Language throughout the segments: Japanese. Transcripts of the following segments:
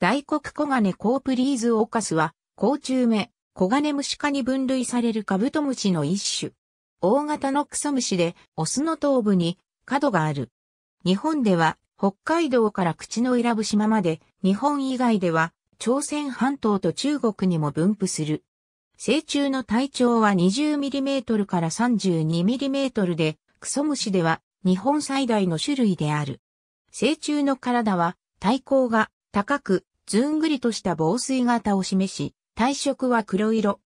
大黒小金コープリーズオカスは、甲虫目、小金虫科に分類されるカブトムシの一種。大型のクソムシで、オスの頭部に角がある。日本では、北海道から口の選ぶ島まで、日本以外では、朝鮮半島と中国にも分布する。成虫の体長は 20mm から 32mm で、クソムシでは日本最大の種類である。成虫の体は体高が高くずんぐりとした防水型を示し、体色は黒色。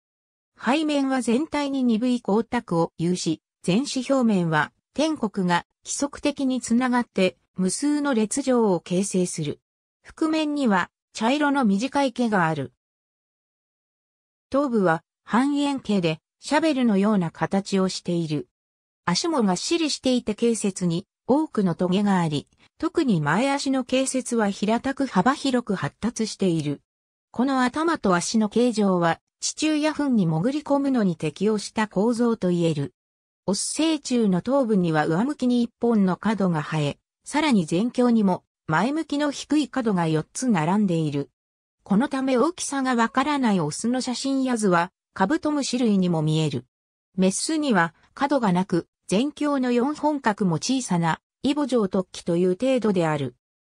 背面は全体に鈍い光沢を有し、全紙表面は天国が規則的につながって無数の列状を形成する。覆面には茶色の短い毛がある。頭部は半円形でシャベルのような形をしている。足もがっしりしていて軽節に多くのトゲがあり、特に前足の形節は平たく幅広く発達している。この頭と足の形状は、地中や糞に潜り込むのに適応した構造と言える。オス成虫の頭部には上向きに一本の角が生え、さらに前胸にも前向きの低い角が4つ並んでいる。このため大きさがわからないオスの写真や図はカブトムシ類にも見える。メスには角がなく、前胸の4本角も小さなイボ状突起という程度である。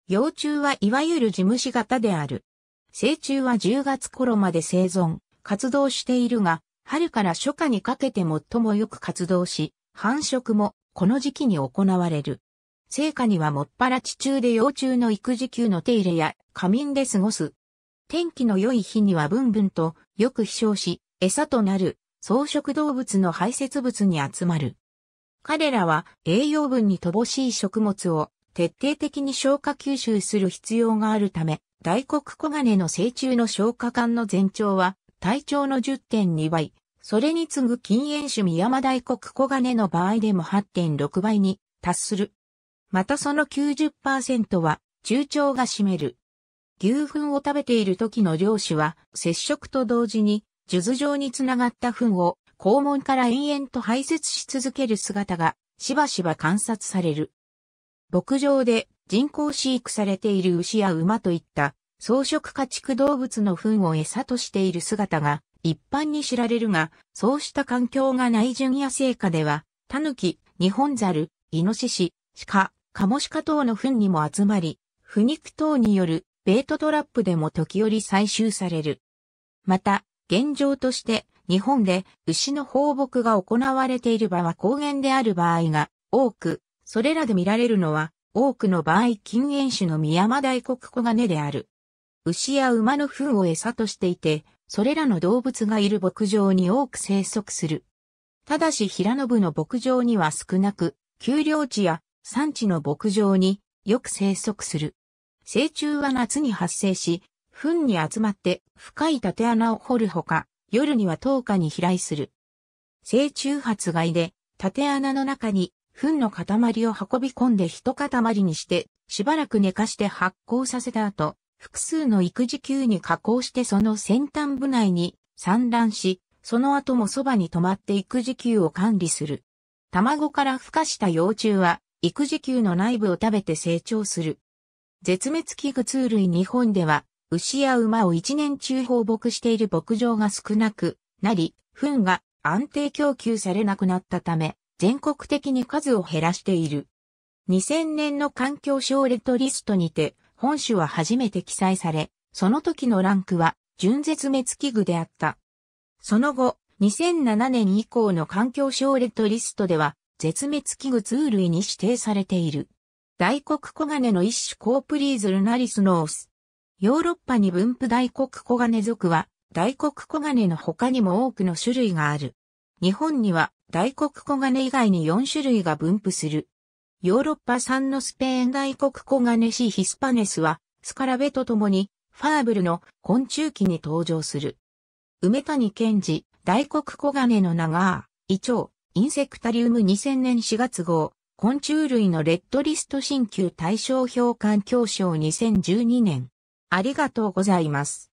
幼虫はいわゆる事務士型である。成虫は10月頃まで生存、活動しているが、春から初夏にかけて最もよく活動し、繁殖もこの時期に行われる。成果にはもっぱら地中で幼虫の育児休の手入れや仮眠で過ごす。天気の良い日にはブンブンとよく飛翔し、餌となる草食動物の排泄物に集まる。彼らは栄養分に乏しい食物を徹底的に消化吸収する必要があるため、大黒小金の成虫の消化管の全長は体長の10.2倍、それに次ぐ禁煙種三山大黒小金の場合でも8.6倍に達する。またその90%は中腸が占める。牛糞を食べている時の漁師は接触と同時に、術状につながった糞を肛門から延々と排泄し続ける姿がしばしば観察される。牧場で人工飼育されている牛や馬といった草食家畜動物の糞を餌としている姿が一般に知られるが、そうした環境がない純野生下では、タヌキ、ニホンザル、イノシシ、鹿、カモシカ等の糞にも集まり、腐肉等によるベートトラップでも時折採集される。また、現状として日本で牛の放牧が行われている場は高原である場合が多く、それらで見られるのは多くの場合禁煙種の宮山大黒が金である。牛や馬の糞を餌としていて、それらの動物がいる牧場に多く生息する。ただし平野部の牧場には少なく、丘陵地や山地の牧場によく生息する。成虫は夏に発生し、糞に集まって深い縦穴を掘るほか、夜には10日に飛来する。成虫発害で、縦穴の中に、糞の塊を運び込んで一塊にして、しばらく寝かして発酵させた後、複数の育児球に加工してその先端部内に産卵し、その後もそばに止まって育児球を管理する。卵から孵化した幼虫は、育児球の内部を食べて成長する。絶滅危惧通類日本では、牛や馬を一年中放牧している牧場が少なくなり、糞が安定供給されなくなったため、全国的に数を減らしている。2000年の環境省レトリストにて、本種は初めて記載され、その時のランクは、純絶滅危惧であった。その後、2007年以降の環境省レトリストでは、絶滅危惧通類に指定されている。大黒黄金の一種コープリーズルナリスノース。ヨーロッパに分布大黒黄金属は、大黒黄金の他にも多くの種類がある。日本には大黒黄金以外に4種類が分布する。ヨーロッパ産のスペイン大黒黄金シヒスパネスは、スカラベと共に、ファーブルの昆虫記に登場する。梅谷健治、大黒黄金の名が、胃腸、インセクタリウム2000年4月号、昆虫類のレッドリスト新旧対象評価協賞2012年。ありがとうございます。